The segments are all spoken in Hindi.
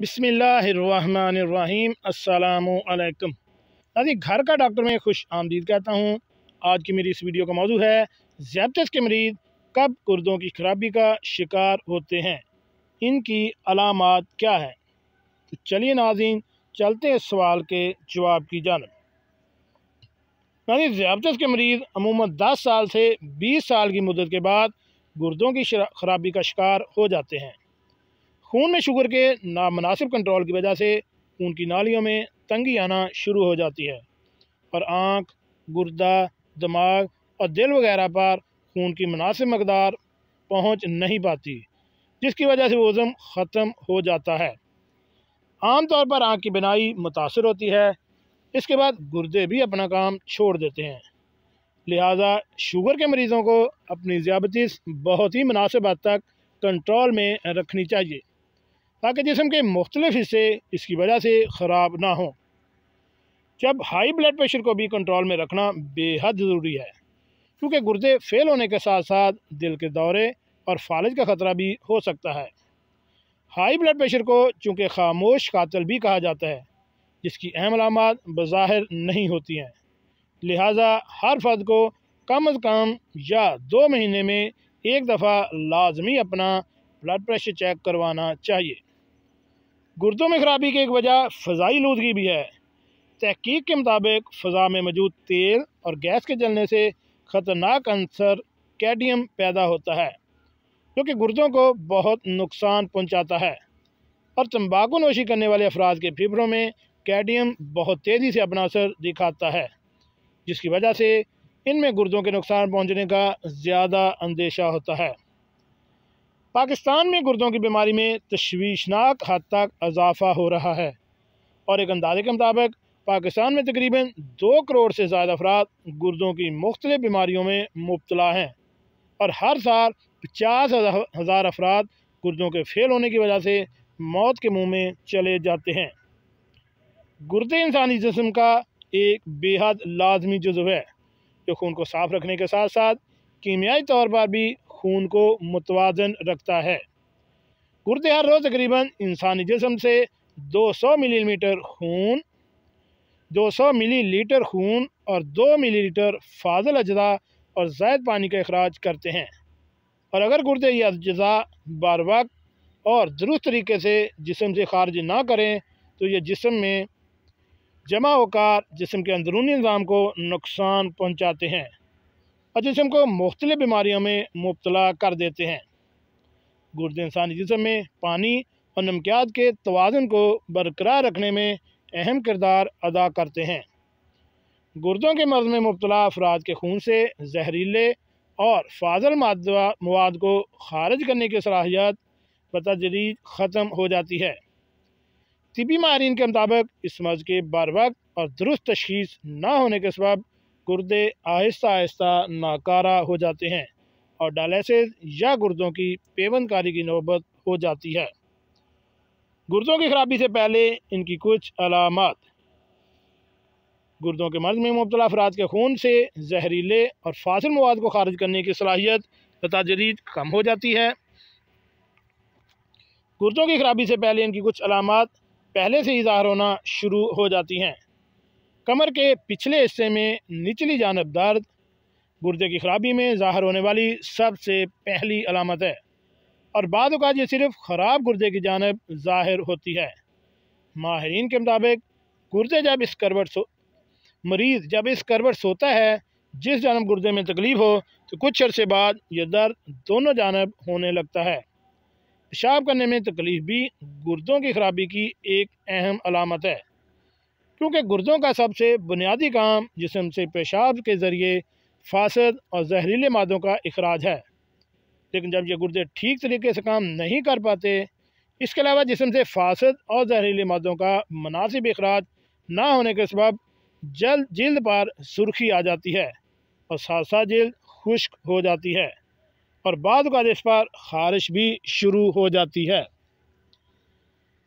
बिसमीम् अल्लाम नाजी घर का डॉक्टर में खुश आमदीद कहता हूँ आज की मेरी इस वीडियो का मौजू है जैबतस के मरीज़ कब गुर्दों की खराबी का शिकार होते हैं इनकी अलामत क्या है तो चलिए नाजिन चलते इस सवाल के जवाब की जानब नाजी के मरीज़ अमूमन दस साल से बीस साल की मदद के बाद गुर्दों की खराबी का शिकार हो जाते हैं खून में शुगर के नामनासिब कंट्रोल की वजह से खून की नालियों में तंगी आना शुरू हो जाती है और आँख गुर्दा दिमाग और दिल वगैरह पर खून की मुनासिब मकदार पहुँच नहीं पाती जिसकी वजह से वो वज़म ख़त्म हो जाता है आम तौर पर आँख की बिनाई मुतासर होती है इसके बाद गुर्दे भी अपना काम छोड़ देते हैं लिहाजा शुगर के मरीज़ों को अपनी ज़्यादतीस बहुत ही मुनासिब हद तक कंट्रोल में रखनी चाहिए ताकि जिसम के मुख्तलिफ हिस्से इसकी वजह से ख़राब ना हों जब हाई ब्लड प्रेशर को भी कंट्रोल में रखना बेहद ज़रूरी है क्योंकि गुर्दे फेल होने के साथ साथ दिल के दौरे और फालज का ख़तरा भी हो सकता है हाई ब्लड प्रेशर को चूँकि खामोश कातल भी कहा जाता है जिसकी अहम अलामत बज़ाहिर नहीं होती हैं लिहाजा हर फर्द को कम अज़ कम या दो महीने में एक दफ़ा लाजमी अपना ब्लड प्रेशर चेक करवाना चाहिए गुर्दों में खराबी की एक वजह फ़जाई लूदगी भी है तहकीक के मुताबिक फ़जा में मौजूद तेल और गैस के जलने से ख़तरनाक अंसर कैडियम पैदा होता है जो कि गुर्दों को बहुत नुकसान पहुँचाता है और तम्बाकू नोशी करने वाले अफराद के फेफड़ों में कैडियम बहुत तेज़ी से अपना असर दिखाता है जिसकी वजह से इनमें गुर्दों के नुकसान पहुँचने का ज़्यादा अंदेशा होता है पाकिस्तान में गुर्दों की बीमारी में तशवीशनाक हद तक इजाफा हो रहा है और एक अंदाजे के मुताबिक पाकिस्तान में तकरीबन दो करोड़ से ज़्यादा अफराद गुर्दों की मुख्तलिफ बीमारियों में मुबतला हैं और हर साल पचास हज़ार अफराद गुर्दों के फेल होने की वजह से मौत के मुँह में चले जाते हैं गुर्दे इंसानी जिसम का एक बेहद लाजमी जज्व है जो खून को साफ रखने के साथ साथ कीमियाई तौर पर भी खून को मुतवाजन रखता है गुर्दे हर रोज़ तकरीबन इंसानी जिसम से 200 मिलीमीटर खून 200 मिलीलीटर खून और 2 मिलीलीटर फाजल अजा और जायद पानी का अखराज करते हैं और अगर गुर्दे या अजा बार वक्त और दुरुस्त तरीके से जिसम से खारज ना करें तो ये जिसम में जमा होकर जिसम के अंदरूनी निज़ाम को नुकसान पहुँचाते हैं जिसम को मुख्तलि बीमारियों में मुबतला कर देते हैं गुर्द इंसानी जिसम में पानी और नमकियात के तोज़न को बरकरार रखने में अहम किरदार अदा करते हैं गुर्दों के मर्ज में मुबतला अफराद के खून से जहरीले और फाजल मवाद को खारिज करने की सलाहियत बतदरीज ख़त्म हो जाती है तबी माहरीन के मुताबिक इस मर्ज के बर वक्त और दुरुस्त तशीस ना होने के सबब गुर्दे आहिस्ता आहिस्ता नाकारा हो जाते हैं और डायलिसिस या गुर्दों की पेवनकारी की नौबत हो जाती है गुर्दों की खराबी से पहले इनकी कुछ अलामत गुर्दों के मर्ज में मुबतला अफराद के खून से जहरीले और फासिल मवाद को खारिज करने की सलाहियत तथा जदीद कम हो जाती है गुर्दों की खराबी से पहले इनकी कुछ अलामत पहले से ही ज़ाहिर होना शुरू हो जाती हैं कमर के पिछले हिस्से में निचली जानब दर्द गुर्दे की खराबी में ज़ाहिर होने वाली सबसे पहली अलामत है और बाद अवत ये सिर्फ ख़राब गुर्दे की जानब ज़ाहिर होती है माहरीन के मुताबिक गुर्दे जब इस करवट सो मरीज़ जब इस करवट सोता है जिस जानब गुर्दे में तकलीफ़ हो तो कुछ अरसे बाद यह दर्द दोनों जानब होने लगता है पेशाब करने में तकलीफ़ भी गुर्दों की खराबी की एक अहम अलामत है क्योंकि गुर्दों का सबसे बुनियादी काम जिसम से पेशाब के ज़रिए फासद और जहरीले मादों का अखराज है लेकिन जब ये गुर्दे ठीक तरीके से काम नहीं कर पाते इसके अलावा जिसम से फासद और जहरीले मादों का मुनासिब अखराज ना होने के सबब जल्द जल्द पर सुर्खी आ जाती है और साथ साथ जल्द खुश्क हो जाती है और बाद का इस पर खारिश भी शुरू हो जाती है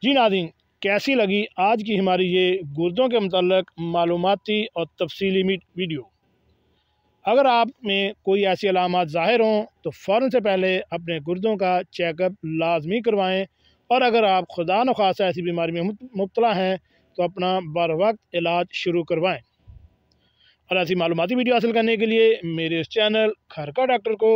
जी नादिन कैसी लगी आज की हमारी ये गुर्दों के मतलब मालूमती और तफसीली वीडियो अगर आप में कोई ऐसी अलामत ज़ाहिर हों तो फ़ौर से पहले अपने गुर्दों का चेकअप लाजमी करवाएँ और अगर आप खुदा न खासा ऐसी बीमारी में मुबतला हैं तो अपना बर वक्त इलाज शुरू करवाएँ और ऐसी मालूमती वीडियो हासिल करने के लिए मेरे इस चैनल खर का डॉक्टर को